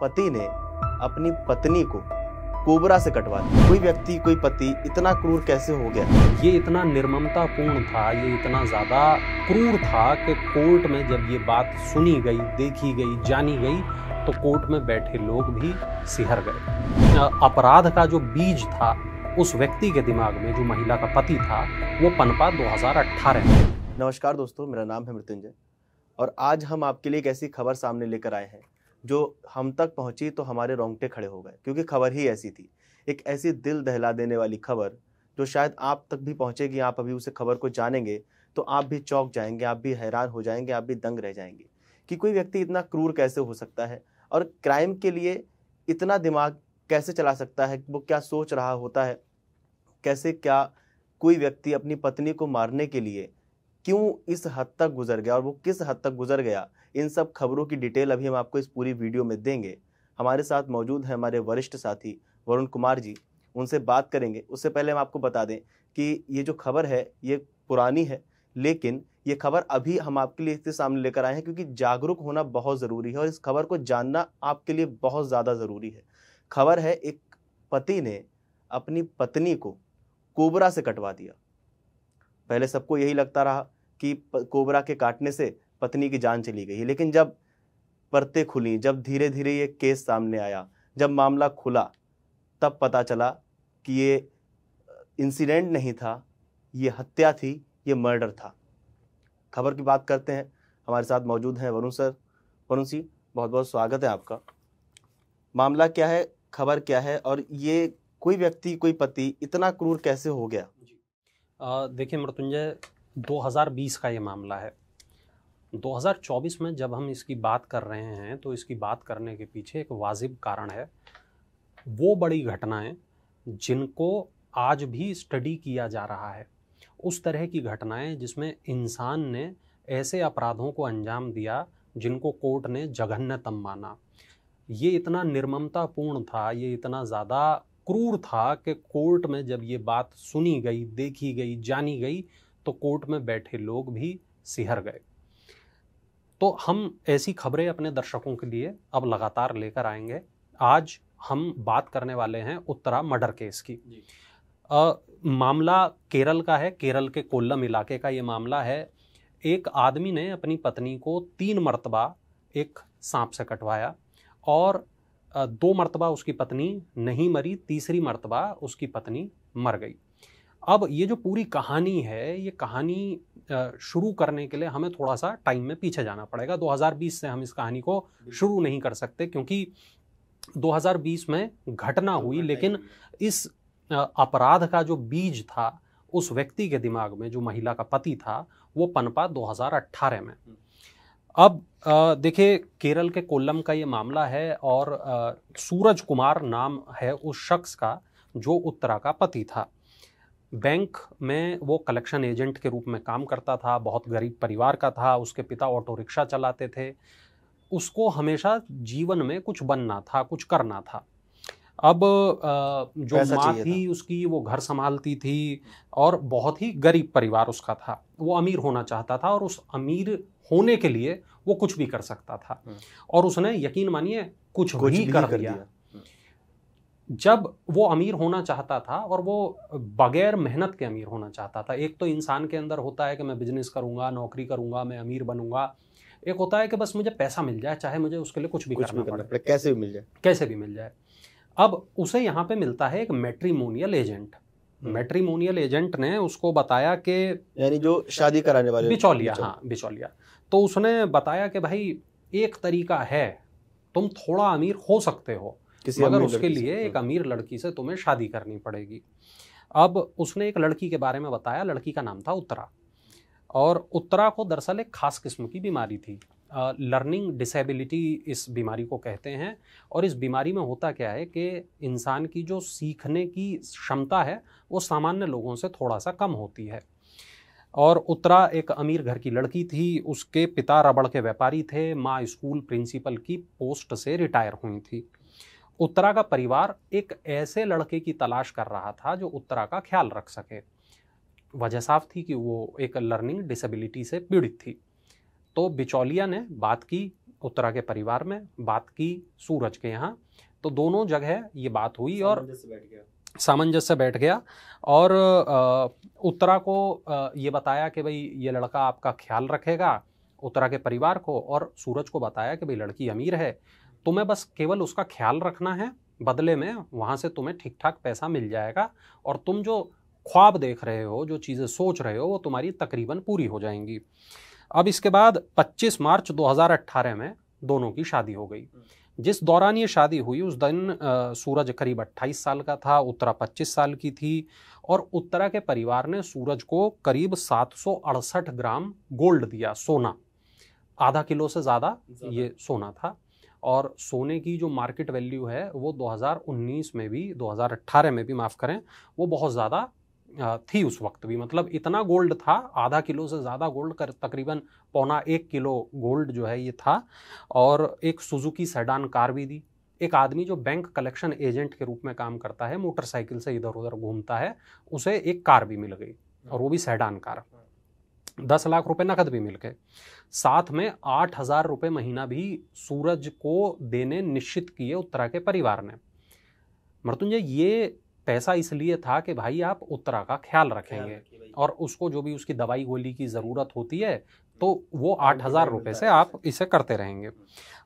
पति ने अपनी पत्नी को कोबरा से कटवा दिया कोई व्यक्ति कोई पति इतना क्रूर कैसे हो गया ये इतना पूर्ण था ये इतना ज़्यादा क्रूर था कि कोर्ट में जब ये बात सुनी गई देखी गई जानी गई तो कोर्ट में बैठे लोग भी सिहर गए अपराध का जो बीज था उस व्यक्ति के दिमाग में जो महिला का पति था वो पनपा 2018 में नमस्कार दोस्तों मेरा नाम है मृत्युंजय और आज हम आपके लिए एक ऐसी खबर सामने लेकर आए हैं जो हम तक पहुंची तो हमारे रोंगटे खड़े हो गए क्योंकि खबर ही ऐसी थी एक ऐसी दिल दहला देने वाली खबर जो शायद आप तक भी पहुंचेगी आप अभी उसे खबर को जानेंगे तो आप भी चौक जाएंगे आप भी हैरान हो जाएंगे आप भी दंग रह जाएंगे कि कोई व्यक्ति इतना क्रूर कैसे हो सकता है और क्राइम के लिए इतना दिमाग कैसे चला सकता है वो क्या सोच रहा होता है कैसे क्या कोई व्यक्ति अपनी पत्नी को मारने के लिए क्यों इस हद तक गुजर गया और वो किस हद तक गुजर गया इन सब खबरों की डिटेल अभी हम आपको इस पूरी वीडियो में देंगे हमारे साथ मौजूद हैं हमारे वरिष्ठ साथी वरुण कुमार जी उनसे बात करेंगे उससे पहले हम आपको बता दें कि ये जो खबर है ये पुरानी है लेकिन ये खबर अभी हम आपके लिए इसके सामने लेकर आए हैं क्योंकि जागरूक होना बहुत ज़रूरी है और इस खबर को जानना आपके लिए बहुत ज़्यादा ज़रूरी है खबर है एक पति ने अपनी पत्नी को कोबरा से कटवा दिया पहले सबको यही लगता रहा कि कोबरा के काटने से पत्नी की जान चली गई लेकिन जब परतें खुली जब धीरे धीरे ये केस सामने आया जब मामला खुला तब पता चला कि ये इंसिडेंट नहीं था ये हत्या थी ये मर्डर था खबर की बात करते हैं हमारे साथ मौजूद हैं वरुण सर वरुण सी बहुत बहुत स्वागत है आपका मामला क्या है खबर क्या है और ये कोई व्यक्ति कोई पति इतना क्रूर कैसे हो गया देखिए मृत्युंजय 2020 का ये मामला है 2024 में जब हम इसकी बात कर रहे हैं तो इसकी बात करने के पीछे एक वाजिब कारण है वो बड़ी घटनाएं जिनको आज भी स्टडी किया जा रहा है उस तरह की घटनाएं जिसमें इंसान ने ऐसे अपराधों को अंजाम दिया जिनको कोर्ट ने जघन्यतम माना ये इतना निर्ममतापूर्ण था ये इतना ज़्यादा क्रूर था कि कोर्ट में जब ये बात सुनी गई देखी गई जानी गई तो कोर्ट में बैठे लोग भी सिहर गए तो हम ऐसी खबरें अपने दर्शकों के लिए अब लगातार लेकर आएंगे आज हम बात करने वाले हैं उत्तरा मर्डर केस की आ, मामला केरल का है केरल के कोल्लम इलाके का ये मामला है एक आदमी ने अपनी पत्नी को तीन मरतबा एक सांप से कटवाया और दो मरतबा उसकी पत्नी नहीं मरी तीसरी मरतबा उसकी पत्नी मर गई अब ये जो पूरी कहानी है ये कहानी शुरू करने के लिए हमें थोड़ा सा टाइम में पीछे जाना पड़ेगा 2020 से हम इस कहानी को शुरू नहीं कर सकते क्योंकि 2020 में घटना तो हुई लेकिन इस अपराध का जो बीज था उस व्यक्ति के दिमाग में जो महिला का पति था वो पनपा 2018 में हम्म। अब देखिए केरल के कोल्लम का ये मामला है और सूरज कुमार नाम है उस शख्स का जो उत्तरा का पति था बैंक में वो कलेक्शन एजेंट के रूप में काम करता था बहुत गरीब परिवार का था उसके पिता ऑटो रिक्शा चलाते थे उसको हमेशा जीवन में कुछ बनना था कुछ करना था अब जो माँ थी उसकी वो घर संभालती थी और बहुत ही गरीब परिवार उसका था वो अमीर होना चाहता था और उस अमीर होने के लिए वो कुछ भी कर सकता था हम्म। और उसने यकीन मानिए कुछ, कुछ भी, भी कर दिया, दिया। जब वो अमीर होना चाहता था और वो बगैर मेहनत के अमीर होना चाहता था एक तो इंसान के अंदर होता है कि मैं बिजनेस करूँगा नौकरी करूँगा मैं अमीर बनूंगा एक होता है कि बस मुझे पैसा मिल जाए चाहे मुझे उसके लिए कुछ भी कुछ करना, भी करना पड़े कैसे भी मिल जाए कैसे भी मिल जाए अब उसे यहाँ पे मिलता है एक मैट्रीमोनियल एजेंट मैट्रीमोनियल एजेंट ने उसको बताया कि यानी जो शादी कराने वाले बिचौलिया हाँ बिचौलिया तो उसने बताया कि भाई एक तरीका है तुम थोड़ा अमीर हो सकते हो किसी मगर उसके लिए एक हाँ। अमीर लड़की से तुम्हें शादी करनी पड़ेगी अब उसने एक लड़की के बारे में बताया लड़की का नाम था उत्तरा और उत्तरा को दरअसल एक ख़ास किस्म की बीमारी थी लर्निंग डिसेबिलिटी इस बीमारी को कहते हैं और इस बीमारी में होता क्या है कि इंसान की जो सीखने की क्षमता है वो सामान्य लोगों से थोड़ा सा कम होती है और उत्तरा एक अमीर घर की लड़की थी उसके पिता रबड़ के व्यापारी थे माँ स्कूल प्रिंसिपल की पोस्ट से रिटायर हुई थी उत्तरा का परिवार एक ऐसे लड़के की तलाश कर रहा था जो उत्तरा का ख्याल रख सके वजह साफ थी कि वो एक लर्निंग डिसेबिलिटी से पीड़ित थी तो बिचौलिया ने बात की उत्तरा के परिवार में बात की सूरज के यहाँ तो दोनों जगह ये बात हुई और सामंजस्य बैठ गया और उत्तरा को ये बताया कि भाई ये लड़का आपका ख्याल रखेगा उत्तरा के परिवार को और सूरज को बताया कि भाई लड़की अमीर है तुम्हें बस केवल उसका ख्याल रखना है बदले में वहाँ से तुम्हें ठीक ठाक पैसा मिल जाएगा और तुम जो ख्वाब देख रहे हो जो चीज़ें सोच रहे हो वो तुम्हारी तकरीबन पूरी हो जाएंगी अब इसके बाद 25 मार्च 2018 में दोनों की शादी हो गई जिस दौरान ये शादी हुई उस दिन सूरज करीब 28 साल का था उत्तरा 25 साल की थी और उत्तरा के परिवार ने सूरज को करीब सात ग्राम गोल्ड दिया सोना आधा किलो से ज़्यादा ये सोना था और सोने की जो मार्केट वैल्यू है वो 2019 में भी 2018 में भी माफ़ करें वो बहुत ज़्यादा थी उस वक्त भी मतलब इतना गोल्ड था आधा किलो से ज़्यादा गोल्ड कर तकरीबन पौना एक किलो गोल्ड जो है ये था और एक सुजुकी सैडान कार भी दी एक आदमी जो बैंक कलेक्शन एजेंट के रूप में काम करता है मोटरसाइकिल से इधर उधर घूमता है उसे एक कार भी मिल गई और वो भी सैडान कार दस लाख रुपए नकद भी मिल गए साथ में आठ हजार रुपये महीना भी सूरज को देने निश्चित किए उत्तरा के परिवार ने मृत्युंजय ये पैसा इसलिए था कि भाई आप उत्तरा का ख्याल रखेंगे और उसको जो भी उसकी दवाई गोली की ज़रूरत होती है तो वो आठ हज़ार रुपये से आप इसे करते रहेंगे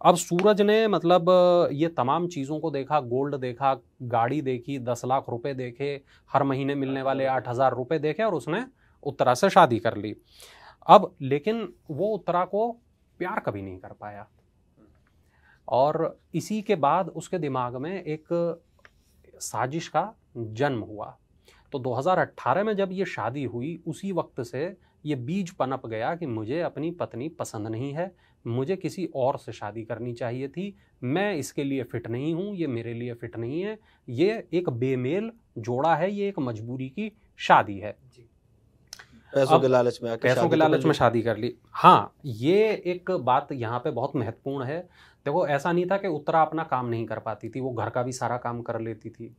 अब सूरज ने मतलब ये तमाम चीज़ों को देखा गोल्ड देखा गाड़ी देखी दस लाख रुपए देखे हर महीने मिलने वाले आठ हज़ार रुपये देखे और उसने उत्तरा से शादी कर ली अब लेकिन वो उत्तरा को प्यार कभी नहीं कर पाया और इसी के बाद उसके दिमाग में एक साजिश का जन्म हुआ तो 2018 में जब ये शादी हुई उसी वक्त से ये बीज पनप गया कि मुझे अपनी पत्नी पसंद नहीं है मुझे किसी और से शादी करनी चाहिए थी मैं इसके लिए फिट नहीं हूँ ये मेरे लिए फिट नहीं है ये एक बेमेल जोड़ा है ये एक मजबूरी की शादी है पैसों के लालच में पैसों के तो लालच में शादी कर ली हाँ ये एक बात यहाँ पे बहुत महत्वपूर्ण है देखो ऐसा नहीं था कि उत्तरा अपना काम नहीं कर पाती थी वो घर का भी सारा काम कर लेती थी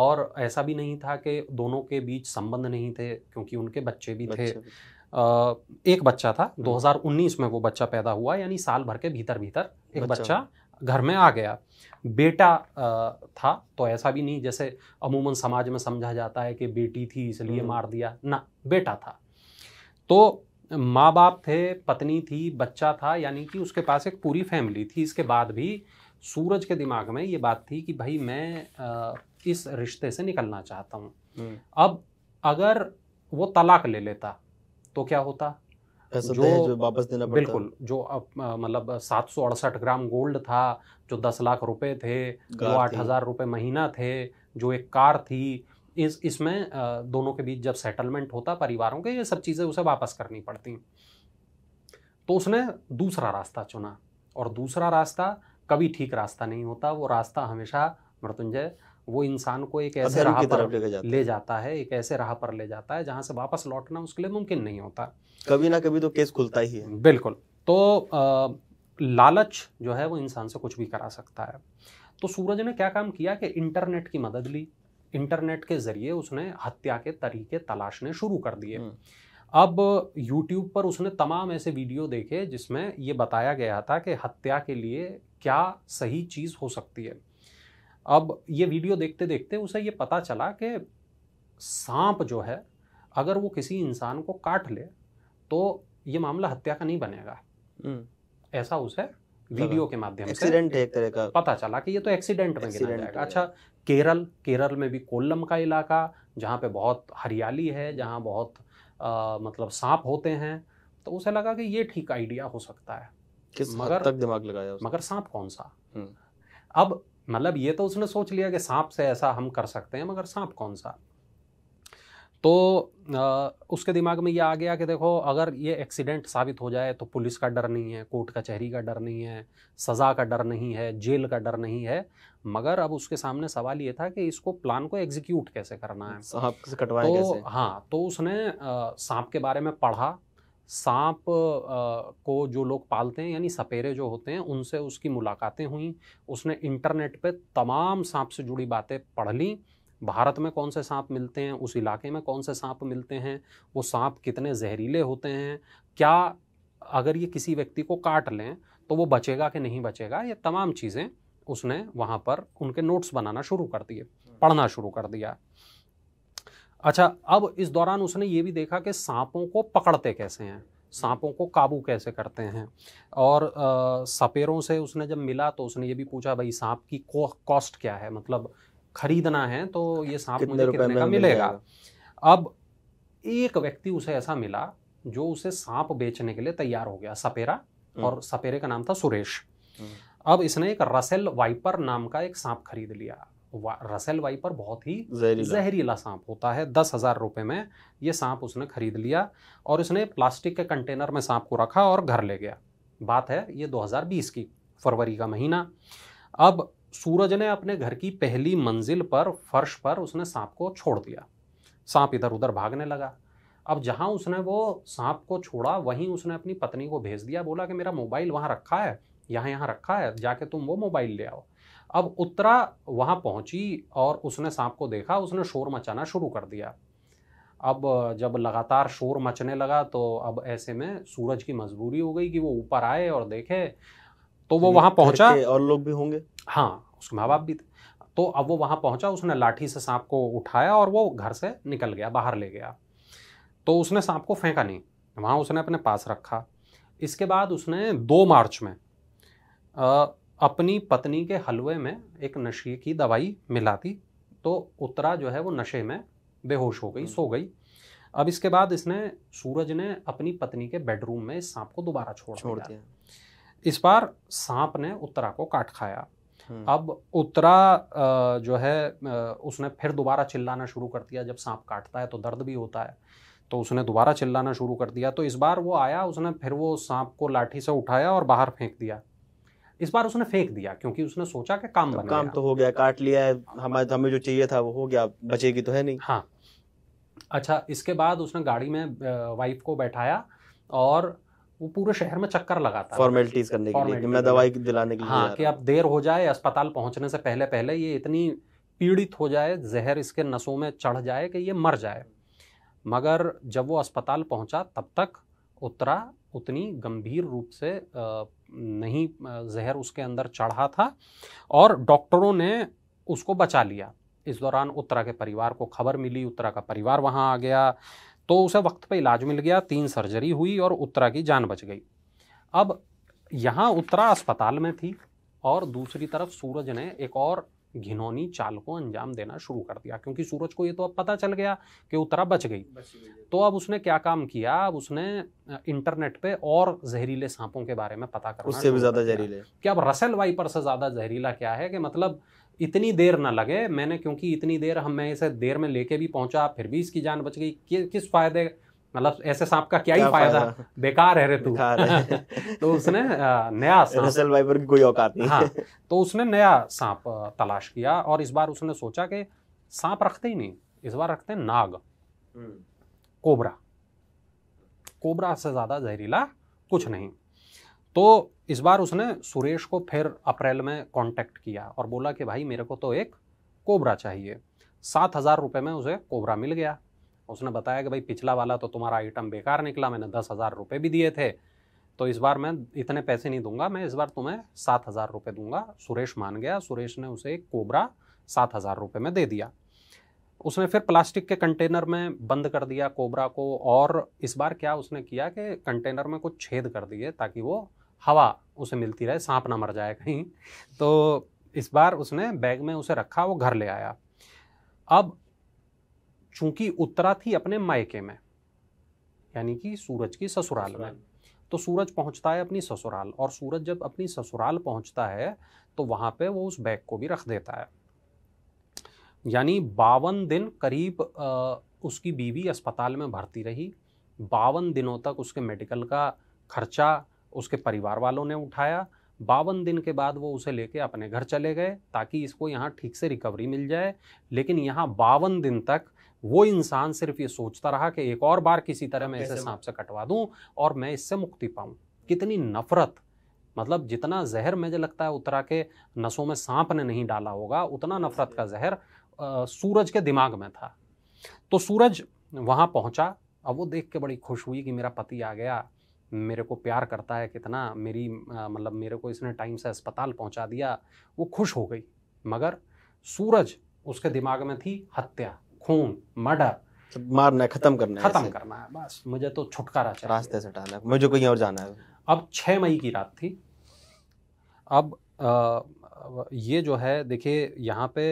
और ऐसा भी नहीं था कि दोनों के बीच संबंध नहीं थे क्योंकि उनके बच्चे भी बच्चे थे भी। एक बच्चा था 2019 हम्म। में वो बच्चा पैदा हुआ यानी साल भर के भीतर भीतर एक बच्चा, घर में आ गया बेटा था तो ऐसा भी नहीं जैसे अमूमन समाज में समझा जाता है कि बेटी थी इसलिए हम्म। मार दिया ना बेटा था तो माँ बाप थे पत्नी थी बच्चा था यानी कि उसके पास एक पूरी फैमिली थी इसके बाद भी सूरज के दिमाग में ये बात थी कि भाई मैं इस रिश्ते से निकलना चाहता हूँ हम्म। अब अगर वो तलाक ले लेता तो क्या होता जो, वापस देना बिल्कुल जो मतलब सात सौ अड़सठ ग्राम गोल्ड था जो दस लाख रुपए थे जो आठ हजार रुपये महीना थे जो एक कार थी इस इसमें दोनों के बीच जब सेटलमेंट होता परिवारों के ये सब चीज़ें उसे वापस करनी पड़ती तो उसने दूसरा रास्ता चुना और दूसरा रास्ता कभी ठीक रास्ता नहीं होता वो रास्ता हमेशा मृत्युंजय वो इंसान को एक ऐसे राह पर ले जाता, ले जाता है एक ऐसे राह पर ले जाता है जहाँ से वापस लौटना उसके लिए मुमकिन नहीं होता कभी ना कभी तो केस खुलता ही है बिल्कुल तो आ, लालच जो है वो इंसान से कुछ भी करा सकता है तो सूरज ने क्या काम किया कि इंटरनेट की मदद ली इंटरनेट के ज़रिए उसने हत्या के तरीके तलाशने शुरू कर दिए हम्म। अब YouTube पर उसने तमाम ऐसे वीडियो देखे जिसमें ये बताया गया था कि हत्या के लिए क्या सही चीज़ हो सकती है अब ये वीडियो देखते देखते उसे ये पता चला कि सांप जो है अगर वो किसी इंसान को काट ले तो ये मामला हत्या का नहीं बनेगा हम्म। ऐसा उसे वीडियो के माध्यम से एक तरह का पता चला कि ये तो एक्सीडेंट में गिना जाएगा अच्छा केरल केरल में भी कोल्लम का इलाका जहाँ पे बहुत हरियाली है जहाँ बहुत आ, मतलब सांप होते हैं तो उसे लगा कि ये ठीक आइडिया हो सकता है किस मगर तक दिमाग लगाया मगर सांप कौन सा हम्म। अब मतलब ये तो उसने सोच लिया कि सांप से ऐसा हम कर सकते हैं मगर सांप कौन सा तो आ, उसके दिमाग में ये आ गया कि देखो अगर ये एक्सीडेंट साबित हो जाए तो पुलिस का डर नहीं है कोर्ट कचहरी का डर नहीं है सज़ा का डर नहीं है जेल का डर नहीं है मगर अब उसके सामने सवाल ये था कि इसको प्लान को एग्जीक्यूट कैसे करना है सांप से कटवाए तो, कैसे हाँ तो उसने सांप के बारे में पढ़ा सांप को जो लोग पालते हैं यानी सपेरे जो होते हैं उनसे उसकी मुलाकातें हुई उसने इंटरनेट पे तमाम सांप से जुड़ी बातें पढ़ ली भारत में कौन से सांप मिलते हैं उस इलाके में कौन से सांप मिलते हैं वो सांप कितने जहरीले होते हैं क्या अगर ये किसी व्यक्ति को काट लें तो वो बचेगा कि नहीं बचेगा ये तमाम चीज़ें उसने वहाँ पर उनके नोट्स बनाना शुरू कर दिए पढ़ना शुरू कर दिया अच्छा अब इस दौरान उसने ये भी देखा कि सांपों को पकड़ते कैसे हैं सांपों को काबू कैसे करते हैं और आ, सपेरों से उसने जब मिला तो उसने ये भी पूछा भाई सांप की कॉस्ट क्या है मतलब खरीदना है तो ये सांप मुझे कितने का मिलेगा अब एक व्यक्ति उसे ऐसा मिला जो उसे सांप बेचने के लिए तैयार हो गया सपेरा हम्म। और सपेरे का नाम था सुरेश हम्म। अब इसने एक रसेल वाइपर नाम का एक सांप खरीद लिया रसेल वाइपर बहुत ही जहरीला, जहरीला सांप होता है दस हजार रुपये में ये सांप उसने खरीद लिया और इसने प्लास्टिक के कंटेनर में सांप को रखा और घर ले गया बात है ये 2020 की फरवरी का महीना अब सूरज ने अपने घर की पहली मंजिल पर फर्श पर उसने सांप को छोड़ दिया सांप इधर उधर भागने लगा अब जहाँ उसने वो सांप को छोड़ा वहीं उसने अपनी पत्नी को भेज दिया बोला कि मेरा मोबाइल वहाँ रखा है यहाँ यहाँ रखा है जाके तुम वो मोबाइल ले आओ अब उत्तरा वहाँ पहुँची और उसने सांप को देखा उसने शोर मचाना शुरू कर दिया अब जब लगातार शोर मचने लगा तो अब ऐसे में सूरज की मजबूरी हो गई कि वो ऊपर आए और देखे तो वो वहाँ पहुँचा और लोग भी होंगे हाँ उसके माँ बाप भी थे तो अब वो वहाँ पहुँचा उसने लाठी से सांप को उठाया और वो घर से निकल गया बाहर ले गया तो उसने सांप को फेंका नहीं वहाँ उसने अपने पास रखा इसके बाद उसने दो मार्च में आ, अपनी पत्नी के हलवे में एक नशे की दवाई मिला दी तो उत्तरा जो है वो नशे में बेहोश हो गई हम्म। सो गई अब इसके बाद इसने सूरज ने अपनी पत्नी के बेडरूम में सांप को दोबारा छोड़ छोड़ दिया इस बार सांप ने उत्तरा को काट खाया हम्म। अब उतरा जो है उसने फिर दोबारा चिल्लाना शुरू कर दिया जब सांप काटता है तो दर्द भी होता है तो उसने दोबारा चिल्लाना शुरू कर दिया तो इस बार वो आया उसने फिर वो सांप को लाठी से उठाया और बाहर फेंक दिया इस बार उसने फेंक दिया क्योंकि उसने सोचा कि काम तो बन काम तो हो गया काट लिया है हमारे हमें जो चाहिए था वो हो गया बचेगी तो है नहीं हाँ अच्छा इसके बाद उसने गाड़ी में वाइफ को बैठाया और वो पूरे शहर में चक्कर लगाता फॉर्मेलिटीज करने के लिए मैं दवाई दिलाने के लिए हाँ कि आप देर हो जाए अस्पताल पहुंचने से पहले पहले ये इतनी पीड़ित हो जाए जहर इसके नसों में चढ़ जाए कि ये मर जाए मगर जब वो अस्पताल पहुंचा तब तक उतरा उतनी गंभीर रूप से नहीं जहर उसके अंदर चढ़ा था और डॉक्टरों ने उसको बचा लिया इस दौरान उत्तरा के परिवार को खबर मिली उत्तरा का परिवार वहाँ आ गया तो उसे वक्त पर इलाज मिल गया तीन सर्जरी हुई और उत्तरा की जान बच गई अब यहाँ उत्तरा अस्पताल में थी और दूसरी तरफ सूरज ने एक और घिनौनी चाल को अंजाम देना शुरू कर दिया क्योंकि सूरज को ये तो अब पता चल गया कि उतरा बच गई तो अब उसने क्या काम किया अब उसने इंटरनेट पे और जहरीले सांपों के बारे में पता करना उससे भी ज्यादा जहरीले कि अब रसल वाइपर से ज्यादा जहरीला क्या है कि मतलब इतनी देर ना लगे मैंने क्योंकि इतनी देर हम मैं इसे देर में लेके भी पहुंचा फिर भी इसकी जान बच गई कि, किस फायदे मतलब ऐसे सांप का क्या, ही फायदा, बेकार है रे तू तो उसने नया सांप की कोई औकात नहीं हाँ तो उसने नया सांप तलाश किया और इस बार उसने सोचा कि सांप रखते ही नहीं इस बार रखते हैं नाग हम्म। कोबरा कोबरा से ज्यादा जहरीला कुछ नहीं तो इस बार उसने सुरेश को फिर अप्रैल में कांटेक्ट किया और बोला कि भाई मेरे को तो एक कोबरा चाहिए सात हज़ार रुपये में उसे कोबरा मिल गया उसने बताया कि भाई पिछला वाला तो तुम्हारा आइटम बेकार निकला मैंने दस हज़ार रुपये भी दिए थे तो इस बार मैं इतने पैसे नहीं दूंगा मैं इस बार तुम्हें सात हज़ार रुपये दूंगा सुरेश मान गया सुरेश ने उसे एक कोबरा सात हज़ार रुपये में दे दिया उसने फिर प्लास्टिक के कंटेनर में बंद कर दिया कोबरा को और इस बार क्या उसने किया कि कंटेनर में कुछ छेद कर दिए ताकि वो हवा उसे मिलती रहे सांप ना मर जाए कहीं तो इस बार उसने बैग में उसे रखा वो घर ले आया अब चूंकि उतरा थी अपने मायके में यानी कि सूरज की ससुराल में तो सूरज पहुंचता है अपनी ससुराल और सूरज जब अपनी ससुराल पहुंचता है तो वहां पे वो उस बैग को भी रख देता है यानी बावन दिन करीब उसकी बीवी अस्पताल में भर्ती रही बावन दिनों तक उसके मेडिकल का खर्चा उसके परिवार वालों ने उठाया बावन दिन के बाद वो उसे लेके अपने घर चले गए ताकि इसको यहाँ ठीक से रिकवरी मिल जाए लेकिन यहाँ बावन दिन तक वो इंसान सिर्फ ये सोचता रहा कि एक और बार किसी तरह मैं इसे सांप से कटवा दूँ और मैं इससे मुक्ति पाऊँ कितनी नफरत मतलब जितना जहर मुझे लगता है उतरा के नसों में सांप ने नहीं डाला होगा उतना नफरत का जहर आ, सूरज के दिमाग में था तो सूरज वहाँ पहुँचा अब वो देख के बड़ी खुश हुई कि मेरा पति आ गया मेरे को प्यार करता है कितना मेरी मतलब मेरे को इसने टाइम से अस्पताल पहुंचा दिया वो खुश हो गई मगर सूरज उसके दिमाग में थी हत्या खून मर्डर तो मारना खत्म करना है खत्म करना है बस मुझे तो छुटकारा चाहिए रास्ते से है मुझे कहीं और जाना है अब छः मई की रात थी अब आ, ये जो है देखिए यहाँ पे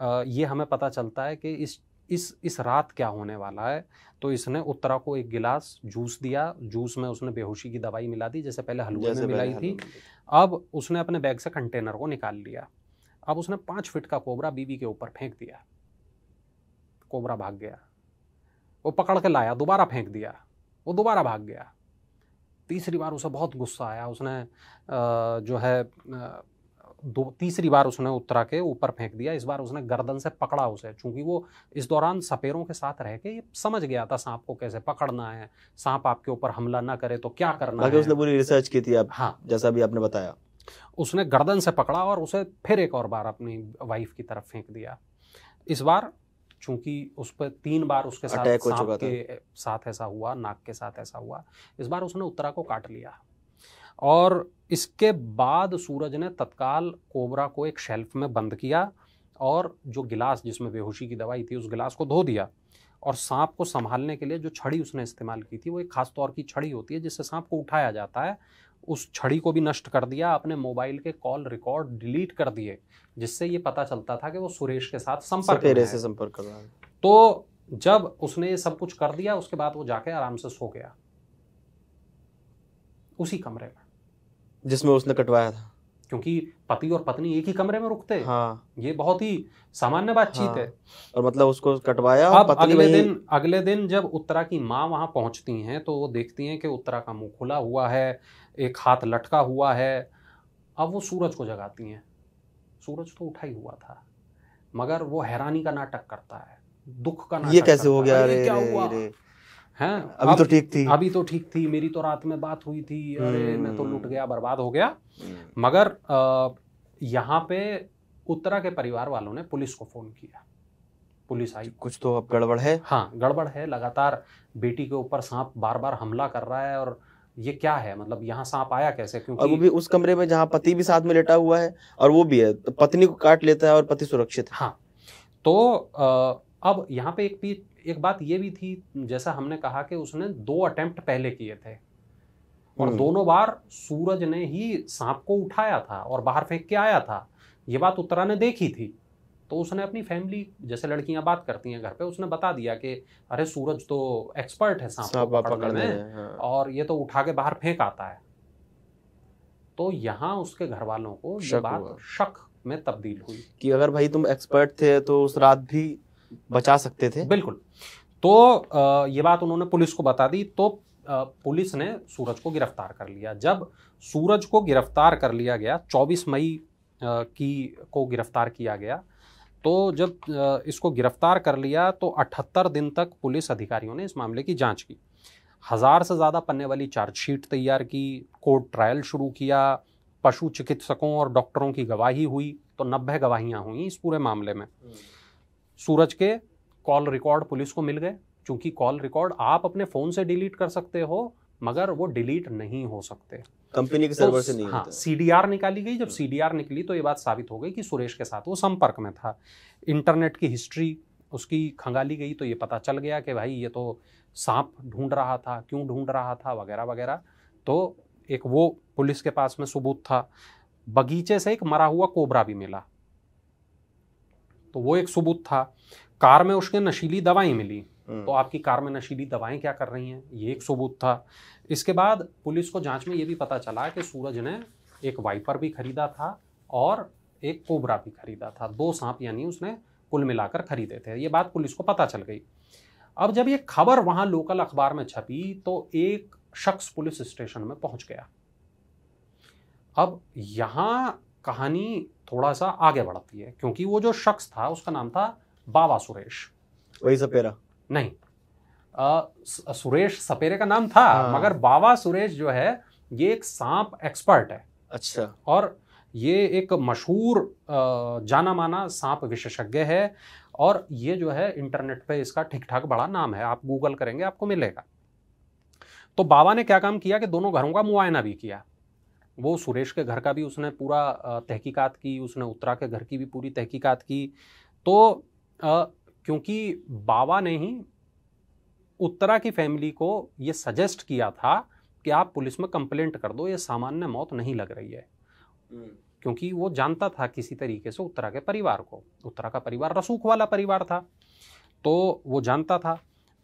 आ, ये हमें पता चलता है कि इस इस इस रात क्या होने वाला है तो इसने उत्तरा को एक गिलास जूस दिया जूस में उसने बेहोशी की दवाई मिला दी जैसे पहले हलवे में मिलाई थी अब उसने अपने बैग से कंटेनर को निकाल लिया अब उसने पाँच फिट का कोबरा बीवी के ऊपर फेंक दिया कोबरा भाग गया वो पकड़ के लाया दोबारा फेंक दिया वो दोबारा भाग गया तीसरी बार उसे बहुत गुस्सा आया उसने जो है दो तीसरी बार उसने उत्तरा के ऊपर फेंक दिया इस बार उसने गर्दन से पकड़ा उसे चूंकि वो इस दौरान सपेरों के साथ रह के ये समझ गया था सांप को कैसे पकड़ना है सांप आपके ऊपर हमला ना करे तो क्या करना है उसने पूरी रिसर्च की थी आप हाँ जैसा भी आपने बताया उसने गर्दन से पकड़ा और उसे फिर एक और बार अपनी वाइफ की तरफ फेंक दिया इस बार चूंकि उस पर तीन बार उसके साथ सांप के साथ ऐसा हुआ नाक के साथ ऐसा हुआ इस बार उसने उत्तरा को काट लिया और इसके बाद सूरज ने तत्काल कोबरा को एक शेल्फ में बंद किया और जो गिलास जिसमें बेहोशी की दवाई थी उस गिलास को धो दिया और सांप को संभालने के लिए जो छड़ी उसने इस्तेमाल की थी वो एक खास तौर की छड़ी होती है जिससे सांप को उठाया जाता है उस छड़ी को भी नष्ट कर दिया अपने मोबाइल के कॉल रिकॉर्ड डिलीट कर दिए जिससे ये पता चलता था कि वो सुरेश के साथ संपर्क संपर्क कर रहा है तो जब उसने ये सब कुछ कर दिया उसके बाद वो जाके आराम से सो गया उसी कमरे में जिसमें उसने कटवाया था क्योंकि पति और पत्नी एक ही कमरे में रुकते हैं हाँ ये बहुत ही सामान्य बातचीत हाँ, है और मतलब उसको कटवाया अब पत्नी अगले दिन अगले दिन जब उत्तरा की माँ वहां पहुंचती हैं तो वो देखती हैं कि उत्तरा का मुंह खुला हुआ है एक हाथ लटका हुआ है अब वो सूरज को जगाती हैं सूरज तो उठा ही हुआ था मगर वो हैरानी का नाटक करता है दुख का नाटक ये कैसे हो गया रे, क्या हुआ हैं हाँ, अभी तो ठीक थी अभी तो ठीक थी मेरी तो रात में बात हुई थी अरे हम्म। मैं तो लूट गया बर्बाद हो गया हम्म। मगर यहाँ पे उत्तरा के परिवार वालों ने पुलिस को फोन किया पुलिस आई कुछ तो अब गड़बड़ है हाँ गड़बड़ है लगातार बेटी के ऊपर सांप बार बार हमला कर रहा है और ये क्या है मतलब यहाँ सांप आया कैसे क्योंकि और वो भी उस कमरे में जहाँ पति भी साथ में लेटा हुआ है और वो भी है तो पत्नी को काट लेता है और पति सुरक्षित है हाँ तो आ, अब यहाँ पे एक भी एक बात ये भी थी जैसा हमने कहा कि उसने दो अटेम्प्ट पहले किए थे और हम्म। दोनों बार सूरज ने ही सांप को उठाया था और बाहर फेंक के आया था ये बात उत्तरा ने देखी थी तो उसने अपनी फैमिली जैसे लड़कियां बात करती हैं घर पे उसने बता दिया कि अरे सूरज तो एक्सपर्ट है सांप पकड़ने हाँ। और ये तो उठा के बाहर फेंक आता है तो यहाँ उसके घर वालों को ये बात शक में तब्दील हुई कि अगर भाई तुम एक्सपर्ट थे तो उस रात भी बचा सकते थे बिल्कुल तो ये बात उन्होंने पुलिस को बता दी तो पुलिस ने सूरज को गिरफ्तार कर लिया जब सूरज को गिरफ्तार कर लिया गया 24 मई की को गिरफ्तार किया गया तो जब इसको गिरफ्तार कर लिया तो 78 दिन तक पुलिस अधिकारियों ने इस मामले की जांच की हज़ार से ज़्यादा पन्ने वाली चार्जशीट तैयार की कोर्ट ट्रायल शुरू किया पशु चिकित्सकों और डॉक्टरों की गवाही हुई तो नब्बे गवाहियाँ हुई इस पूरे मामले में हम्म। सूरज के कॉल रिकॉर्ड पुलिस को मिल गए क्योंकि कॉल रिकॉर्ड आप अपने फ़ोन से डिलीट कर सकते हो मगर वो डिलीट नहीं हो सकते कंपनी के तो सर्वर से नहीं हाँ सीडीआर निकाली गई जब सीडीआर हम्म। निकली तो ये बात साबित हो गई कि सुरेश के साथ वो संपर्क में था इंटरनेट की हिस्ट्री उसकी खंगाली गई तो ये पता चल गया कि भाई ये तो सांप ढूंढ रहा था क्यों ढूंढ रहा था वगैरह वगैरह तो एक वो पुलिस के पास में सबूत था बगीचे से एक मरा हुआ कोबरा भी मिला तो वो एक सबूत था कार में उसके नशीली दवाएं मिली हम्म। तो आपकी कार में नशीली दवाएं क्या कर रही हैं ये एक सबूत था इसके बाद पुलिस को जांच में ये भी पता चला कि सूरज ने एक वाइपर भी खरीदा था और एक कोबरा भी खरीदा था दो सांप यानी उसने कुल मिलाकर खरीदे थे ये बात पुलिस को पता चल गई अब जब ये खबर वहाँ लोकल अखबार में छपी तो एक शख्स पुलिस स्टेशन में पहुँच गया अब यहाँ कहानी थोड़ा सा आगे बढ़ती है क्योंकि वो जो शख्स था उसका नाम था बाबा सुरेश वही सपेरा नहीं आ, सुरेश सपेरे का नाम था हाँ। मगर बाबा सुरेश जो है ये एक सांप एक्सपर्ट है अच्छा और ये एक मशहूर जाना माना सांप विशेषज्ञ है और ये जो है इंटरनेट पे इसका ठीक ठाक बड़ा नाम है आप गूगल करेंगे आपको मिलेगा तो बाबा ने क्या काम किया कि दोनों घरों का मुआयना भी किया वो सुरेश के घर का भी उसने पूरा तहकीकात की उसने उत्तरा के घर की भी पूरी तहकीकात की तो क्योंकि बाबा ने ही उत्तरा की फैमिली को ये सजेस्ट किया था कि आप पुलिस में कंप्लेंट कर दो ये सामान्य मौत नहीं लग रही है हम्म। क्योंकि वो जानता था किसी तरीके से उत्तरा के परिवार को उत्तरा का परिवार रसूख वाला परिवार था तो वो जानता था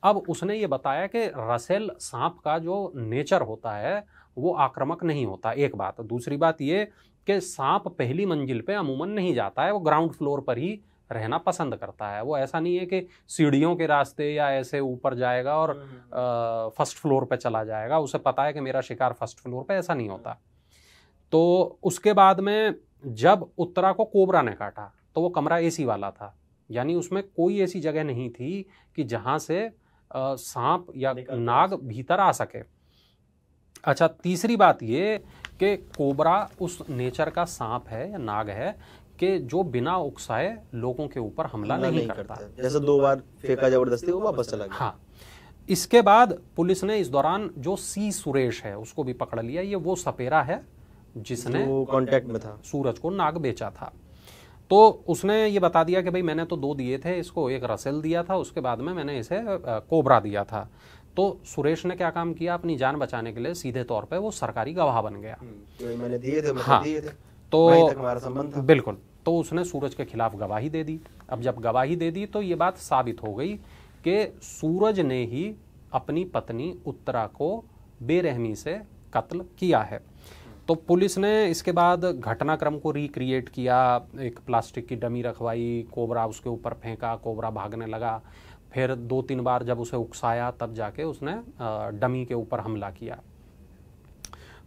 अब उसने ये बताया कि रसेल सांप का जो नेचर होता है वो आक्रामक नहीं होता एक बात दूसरी बात ये कि सांप पहली मंजिल पे अमूमन नहीं जाता है वो ग्राउंड फ्लोर पर ही रहना पसंद करता है वो ऐसा नहीं है कि सीढ़ियों के रास्ते या ऐसे ऊपर जाएगा और फर्स्ट हम्म, हम्म। फ्लोर पे चला जाएगा उसे पता है कि मेरा शिकार फर्स्ट फ्लोर पे ऐसा नहीं हाँ। होता तो उसके बाद में जब उत्तरा को कोबरा ने काटा तो वो कमरा एसी वाला था यानी उसमें कोई ऐसी जगह नहीं थी कि जहाँ से सांप या नाग भीतर आ सके अच्छा तीसरी बात ये कि कोबरा उस नेचर का सांप है या नाग है कि जो बिना उकसाए लोगों के ऊपर हमला नहीं, नहीं करता, जैसे दो बार फेंका जबरदस्ती वापस चला गया हाँ इसके बाद पुलिस ने इस दौरान जो सी सुरेश है उसको भी पकड़ लिया ये वो सपेरा है जिसने कांटेक्ट में था सूरज को नाग बेचा था तो उसने ये बता दिया कि भाई मैंने तो दो दिए थे इसको एक रसेल दिया था उसके बाद में मैंने इसे कोबरा दिया था तो सुरेश ने क्या काम किया अपनी जान बचाने के लिए सीधे तौर पे वो सरकारी गवाह बन गया हम्म, तो मैंने दिए थे मतलब हाँ तो बिल्कुल तो उसने सूरज के खिलाफ गवाही दे दी अब जब गवाही दे दी तो ये बात साबित हो गई कि सूरज ने ही अपनी पत्नी उत्तरा को बेरहमी से कत्ल किया है तो पुलिस ने इसके बाद घटनाक्रम को रिक्रिएट किया एक प्लास्टिक की डमी रखवाई कोबरा उसके ऊपर फेंका कोबरा भागने लगा फिर दो तीन बार जब उसे उकसाया तब जाके उसने डमी के ऊपर हमला किया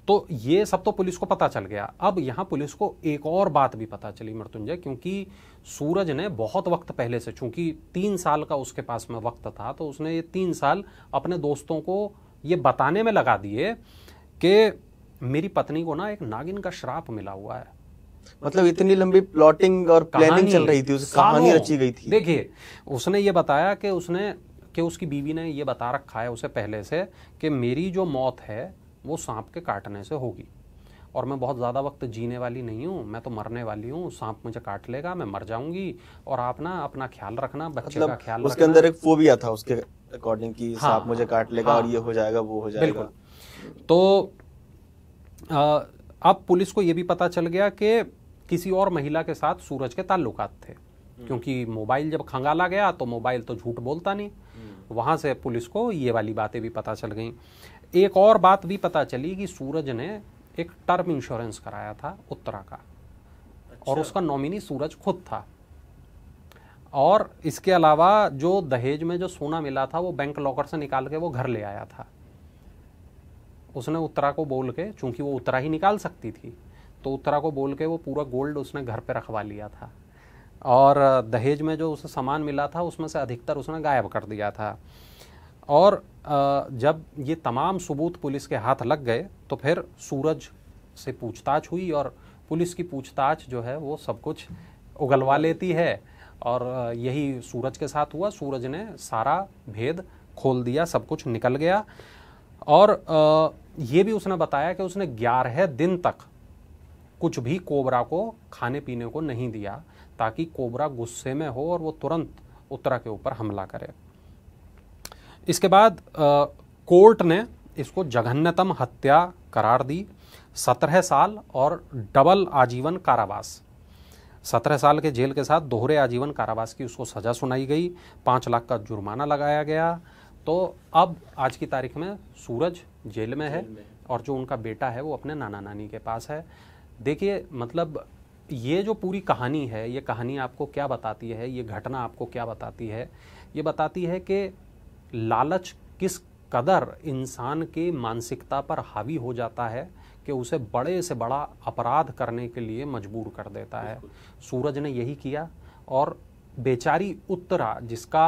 तो ये सब तो पुलिस को पता चल गया अब यहाँ पुलिस को एक और बात भी पता चली मृत्युंजय क्योंकि सूरज ने बहुत वक्त पहले से चूंकि तीन साल का उसके पास में वक्त था तो उसने ये तीन साल अपने दोस्तों को ये बताने में लगा दिए कि मेरी पत्नी को ना एक नागिन का श्राप मिला हुआ है मतलब इतनी लंबी प्लॉटिंग और प्लानिंग चल रही थी उसकी कहानी रची गई थी देखिए उसने ये बताया कि उसने कि उसकी बीवी ने ये बता रखा है उसे पहले से कि मेरी जो मौत है वो सांप के काटने से होगी और मैं बहुत ज़्यादा वक्त जीने वाली नहीं हूँ मैं तो मरने वाली हूँ सांप मुझे काट लेगा मैं मर जाऊंगी और आप ना अपना ख्याल रखना बच्चे मतलब का ख्याल उसके रखना। अंदर एक फोबिया था उसके अकॉर्डिंग कि हाँ, सांप मुझे काट लेगा हाँ, और ये हो जाएगा वो हो जाएगा बिल्कुल तो आ, अब पुलिस को ये भी पता चल गया कि किसी और महिला के साथ सूरज के ताल्लुकात थे हम्म। क्योंकि मोबाइल जब खंगाला गया तो मोबाइल तो झूठ बोलता नहीं हम्म। वहाँ से पुलिस को ये वाली बातें भी पता चल गई एक और बात भी पता चली कि सूरज ने एक टर्म इंश्योरेंस कराया था उत्तरा का अच्छा। और उसका नॉमिनी सूरज खुद था और इसके अलावा जो दहेज में जो सोना मिला था वो बैंक लॉकर से निकाल के वो घर ले आया था उसने उत्तरा को बोल के चूंकि वो उत्तरा ही निकाल सकती थी तो उत्तरा को बोल के वो पूरा गोल्ड उसने घर पे रखवा लिया था और दहेज में जो उसे सामान मिला था उसमें से अधिकतर उसने गायब कर दिया था और जब ये तमाम सबूत पुलिस के हाथ लग गए तो फिर सूरज से पूछताछ हुई और पुलिस की पूछताछ जो है वो सब कुछ उगलवा लेती है और यही सूरज के साथ हुआ सूरज ने सारा भेद खोल दिया सब कुछ निकल गया और ये भी उसने बताया कि उसने ग्यारह दिन तक कुछ भी कोबरा को खाने पीने को नहीं दिया ताकि कोबरा गुस्से में हो और वो तुरंत उत्तरा के ऊपर हमला करे इसके बाद आ, कोर्ट ने इसको जघन्यतम हत्या करार दी सत्रह साल और डबल आजीवन कारावास सत्रह साल के जेल के साथ दोहरे आजीवन कारावास की उसको सज़ा सुनाई गई पाँच लाख का जुर्माना लगाया गया तो अब आज की तारीख में सूरज जेल में है और जो उनका बेटा है वो अपने नाना नानी के पास है देखिए मतलब ये जो पूरी कहानी है ये कहानी आपको क्या बताती है ये घटना आपको क्या बताती है ये बताती है कि लालच किस कदर इंसान के मानसिकता पर हावी हो जाता है कि उसे बड़े से बड़ा अपराध करने के लिए मजबूर कर देता है सूरज ने यही किया और बेचारी उत्तरा जिसका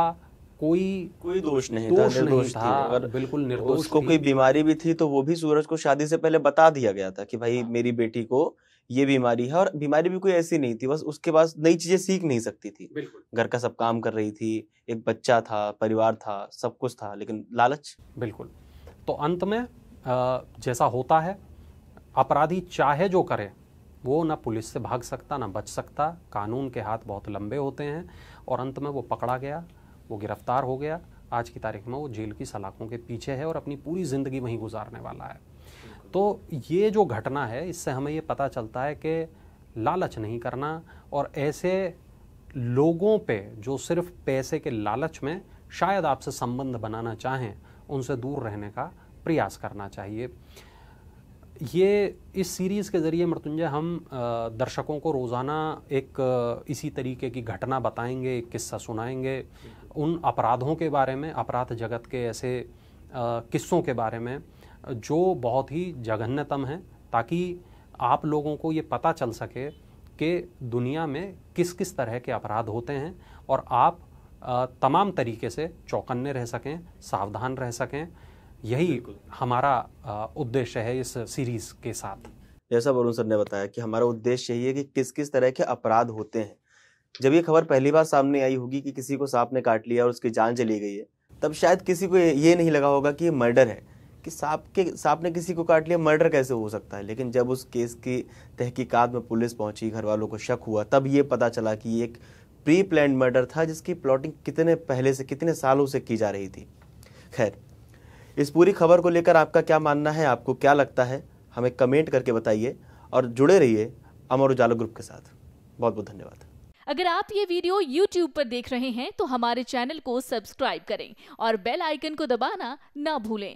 कोई कोई दोष नहीं दोष था, नहीं था और बिल्कुल निर्दोष उसको कोई बीमारी भी थी तो वो भी सूरज को शादी से पहले बता दिया गया था कि भाई हाँ। मेरी बेटी को ये बीमारी है और बीमारी भी कोई ऐसी नहीं थी बस उसके पास नई चीजें सीख नहीं सकती थी घर का सब काम कर रही थी एक बच्चा था परिवार था सब कुछ था लेकिन लालच बिल्कुल तो अंत में जैसा होता है अपराधी चाहे जो करे वो ना पुलिस से भाग सकता ना बच सकता कानून के हाथ बहुत लंबे होते हैं और अंत में वो पकड़ा गया वो गिरफ्तार हो गया आज की तारीख में वो जेल की सलाखों के पीछे है और अपनी पूरी ज़िंदगी वहीं गुजारने वाला है तो ये जो घटना है इससे हमें ये पता चलता है कि लालच नहीं करना और ऐसे लोगों पे जो सिर्फ पैसे के लालच में शायद आपसे संबंध बनाना चाहें उनसे दूर रहने का प्रयास करना चाहिए ये इस सीरीज़ के ज़रिए मृत्युंजय हम दर्शकों को रोज़ाना एक इसी तरीके की घटना बताएंगे एक किस्सा सुनाएंगे उन अपराधों के बारे में अपराध जगत के ऐसे किस्सों के बारे में जो बहुत ही जघन्यतम है ताकि आप लोगों को ये पता चल सके कि दुनिया में किस किस तरह के अपराध होते हैं और आप तमाम तरीके से चौकन्ने रह सकें सावधान रह सकें यही हमारा उद्देश्य है इस सीरीज के साथ जैसा वरुण सर ने बताया कि हमारा उद्देश्य यही है कि किस किस तरह के अपराध होते हैं जब ये खबर पहली बार सामने आई होगी कि किसी को सांप ने काट लिया और उसकी जान चली गई है तब शायद किसी को ये नहीं लगा होगा कि ये मर्डर है कि सांप के सांप ने किसी को काट लिया मर्डर कैसे हो सकता है लेकिन जब उस केस की तहकीकात में पुलिस पहुंची घर वालों को शक हुआ तब ये पता चला कि एक प्री प्लान मर्डर था जिसकी प्लॉटिंग कितने पहले से कितने सालों से की जा रही थी खैर इस पूरी खबर को लेकर आपका क्या मानना है आपको क्या लगता है हमें कमेंट करके बताइए और जुड़े रहिए अमर उजाला ग्रुप के साथ बहुत बहुत धन्यवाद अगर आप ये वीडियो YouTube पर देख रहे हैं तो हमारे चैनल को सब्सक्राइब करें और बेल आइकन को दबाना ना भूलें